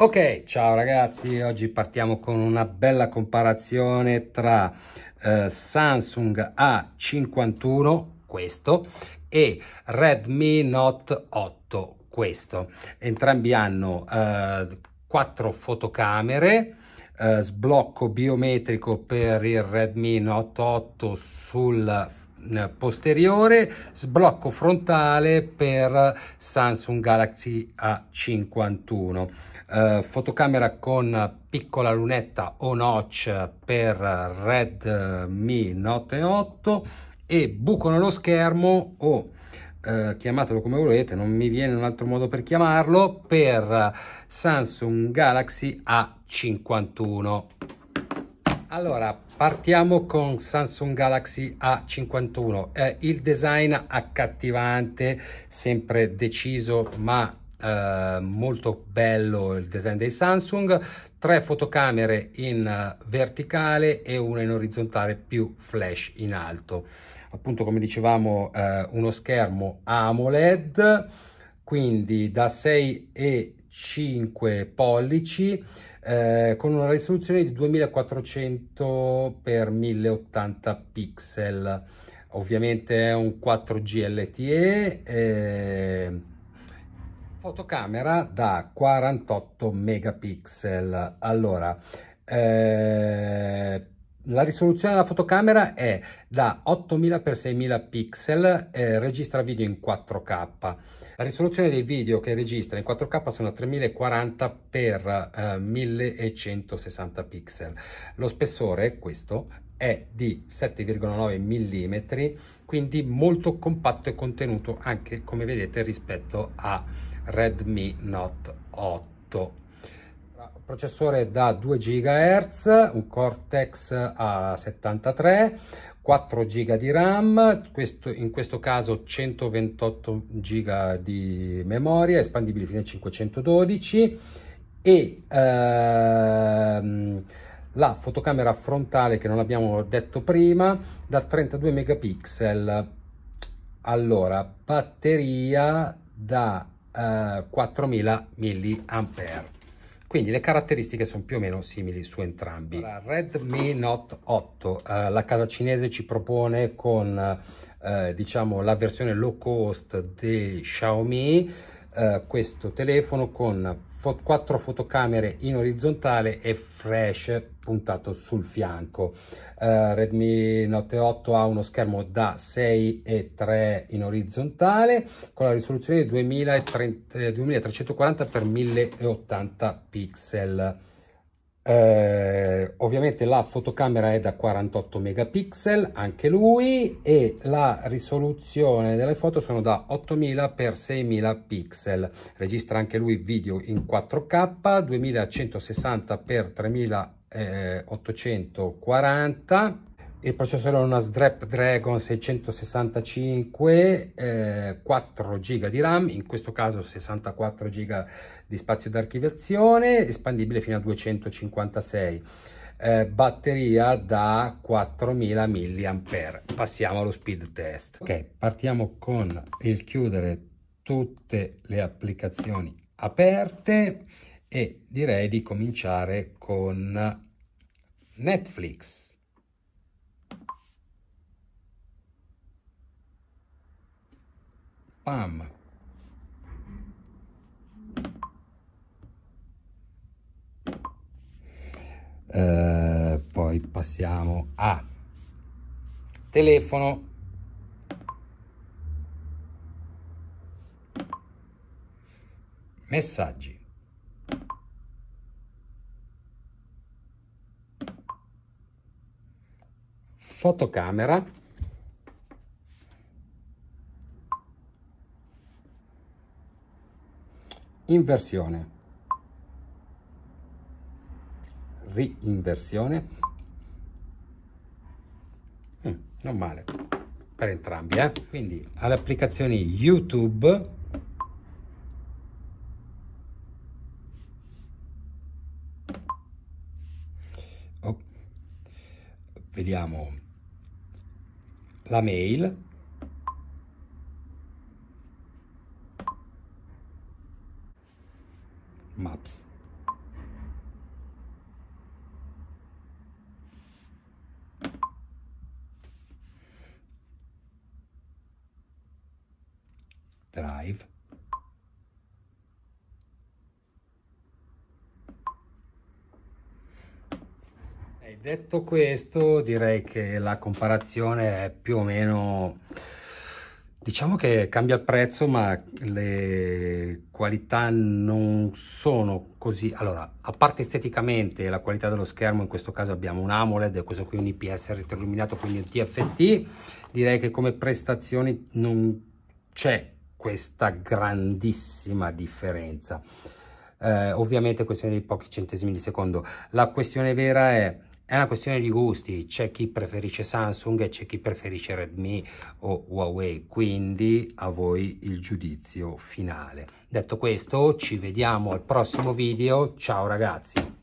Ok, ciao ragazzi, oggi partiamo con una bella comparazione tra eh, Samsung A51, questo, e Redmi Note 8, questo. Entrambi hanno eh, quattro fotocamere, eh, sblocco biometrico per il Redmi Note 8 sul posteriore, sblocco frontale per Samsung Galaxy A51, eh, fotocamera con piccola lunetta o notch per Redmi Note 8 e buco nello schermo o eh, chiamatelo come volete, non mi viene un altro modo per chiamarlo, per Samsung Galaxy A51. Allora, partiamo con Samsung Galaxy A51. Eh, il design accattivante, sempre deciso ma eh, molto bello il design dei Samsung. Tre fotocamere in eh, verticale e una in orizzontale più flash in alto. Appunto, come dicevamo, eh, uno schermo AMOLED, quindi da 6 e 5 pollici eh, con una risoluzione di 2400 x 1080 pixel ovviamente è un 4G LTE eh, fotocamera da 48 megapixel allora eh, la risoluzione della fotocamera è da 8000 x 6000 pixel eh, registra video in 4K la risoluzione dei video che registra in 4K sono a 3040 x eh, 1160 pixel. Lo spessore, questo, è di 7,9 mm, quindi molto compatto e contenuto anche come vedete rispetto a Redmi Note 8 processore da 2 GHz, un Cortex A73, 4 giga di RAM, questo, in questo caso 128 giga di memoria, espandibile fino a 512 e ehm, la fotocamera frontale che non abbiamo detto prima da 32 megapixel. Allora, batteria da eh, 4000 mAh quindi le caratteristiche sono più o meno simili su entrambi la Redmi Note 8 eh, la casa cinese ci propone con eh, diciamo la versione low cost di Xiaomi eh, questo telefono con fo quattro fotocamere in orizzontale e flash puntato sul fianco. Eh, Redmi Note 8 ha uno schermo da 6,3 in orizzontale con la risoluzione 2030, 2340x1080 eh, pixel. Eh, ovviamente la fotocamera è da 48 megapixel, anche lui, e la risoluzione delle foto sono da 8000 x 6000 pixel. Registra anche lui video in 4K, 2160 x 3840 il processore è una Snapdragon 665, eh, 4 giga di RAM, in questo caso 64 giga di spazio d'archiviazione, espandibile fino a 256, eh, batteria da 4000 mAh. Passiamo allo speed test. Ok, partiamo con il chiudere tutte le applicazioni aperte e direi di cominciare con Netflix. Pam. Eh, poi passiamo a telefono. Messaggi. Fotocamera. inversione, riinversione, mm, non male per entrambi, eh? quindi alle applicazioni YouTube oh. vediamo la mail Maps. Drive. E detto questo, direi che la comparazione è più o meno Diciamo che cambia il prezzo, ma le qualità non sono così... Allora, a parte esteticamente la qualità dello schermo, in questo caso abbiamo un AMOLED, questo qui è un IPS retroilluminato, quindi un TFT. Direi che come prestazioni non c'è questa grandissima differenza. Eh, ovviamente questione di pochi centesimi di secondo. La questione vera è è una questione di gusti, c'è chi preferisce Samsung e c'è chi preferisce Redmi o Huawei, quindi a voi il giudizio finale. Detto questo, ci vediamo al prossimo video, ciao ragazzi!